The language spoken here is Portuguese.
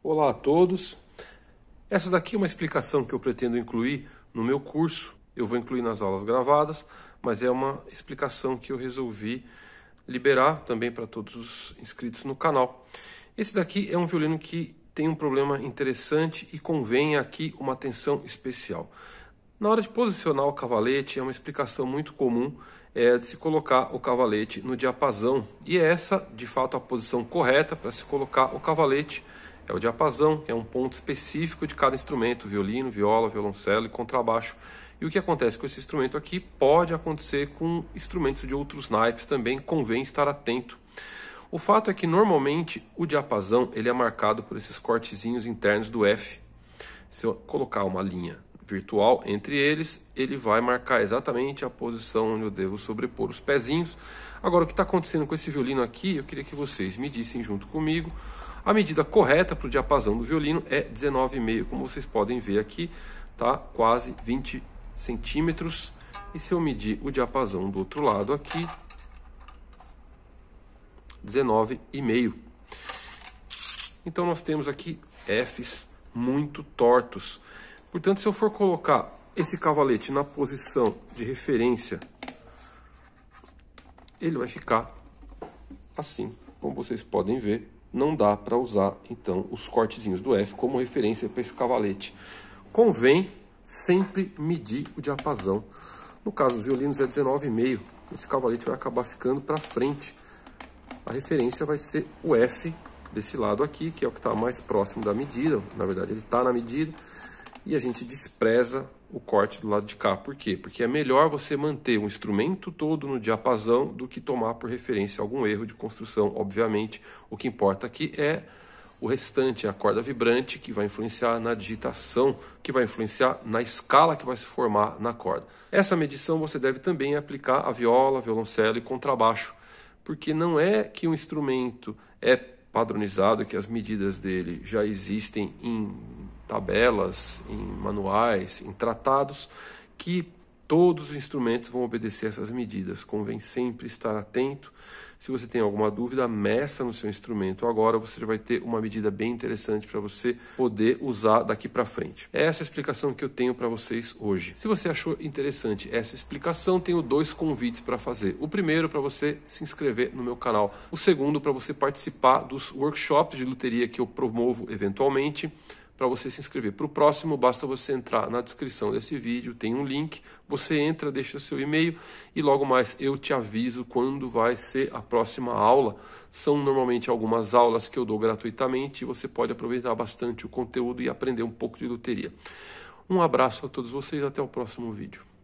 Olá a todos. Essa daqui é uma explicação que eu pretendo incluir no meu curso. Eu vou incluir nas aulas gravadas, mas é uma explicação que eu resolvi liberar também para todos os inscritos no canal. Esse daqui é um violino que tem um problema interessante e convém aqui uma atenção especial. Na hora de posicionar o cavalete, é uma explicação muito comum é, de se colocar o cavalete no diapasão. E é essa, de fato, a posição correta para se colocar o cavalete é o diapasão, que é um ponto específico de cada instrumento, violino, viola, violoncelo e contrabaixo. E o que acontece com esse instrumento aqui pode acontecer com instrumentos de outros naipes também, convém estar atento. O fato é que normalmente o diapasão ele é marcado por esses cortezinhos internos do F. Se eu colocar uma linha virtual entre eles, ele vai marcar exatamente a posição onde eu devo sobrepor os pezinhos. Agora, o que está acontecendo com esse violino aqui, eu queria que vocês me dissem junto comigo. A medida correta para o diapasão do violino é 19,5, como vocês podem ver aqui, tá? quase 20 centímetros. E se eu medir o diapasão do outro lado aqui, 19,5. Então, nós temos aqui Fs muito tortos. Portanto, se eu for colocar esse cavalete na posição de referência, ele vai ficar assim, como vocês podem ver. Não dá para usar, então, os cortezinhos do F como referência para esse cavalete. Convém sempre medir o diapasão. No caso dos violinos é 19,5. Esse cavalete vai acabar ficando para frente. A referência vai ser o F desse lado aqui, que é o que está mais próximo da medida. Na verdade, ele está na medida e a gente despreza o corte do lado de cá. Por quê? Porque é melhor você manter o instrumento todo no diapasão do que tomar por referência algum erro de construção. Obviamente, o que importa aqui é o restante, é a corda vibrante que vai influenciar na digitação, que vai influenciar na escala que vai se formar na corda. Essa medição você deve também aplicar a viola, violoncelo e contrabaixo, porque não é que um instrumento é padronizado, que as medidas dele já existem em tabelas, em manuais, em tratados, que todos os instrumentos vão obedecer essas medidas. Convém sempre estar atento. Se você tem alguma dúvida, meça no seu instrumento. Agora você vai ter uma medida bem interessante para você poder usar daqui para frente. Essa é a explicação que eu tenho para vocês hoje. Se você achou interessante essa explicação, tenho dois convites para fazer. O primeiro para você se inscrever no meu canal. O segundo para você participar dos workshops de luteria que eu promovo eventualmente para você se inscrever. Para o próximo, basta você entrar na descrição desse vídeo, tem um link, você entra, deixa seu e-mail e logo mais eu te aviso quando vai ser a próxima aula. São normalmente algumas aulas que eu dou gratuitamente e você pode aproveitar bastante o conteúdo e aprender um pouco de loteria. Um abraço a todos vocês, até o próximo vídeo.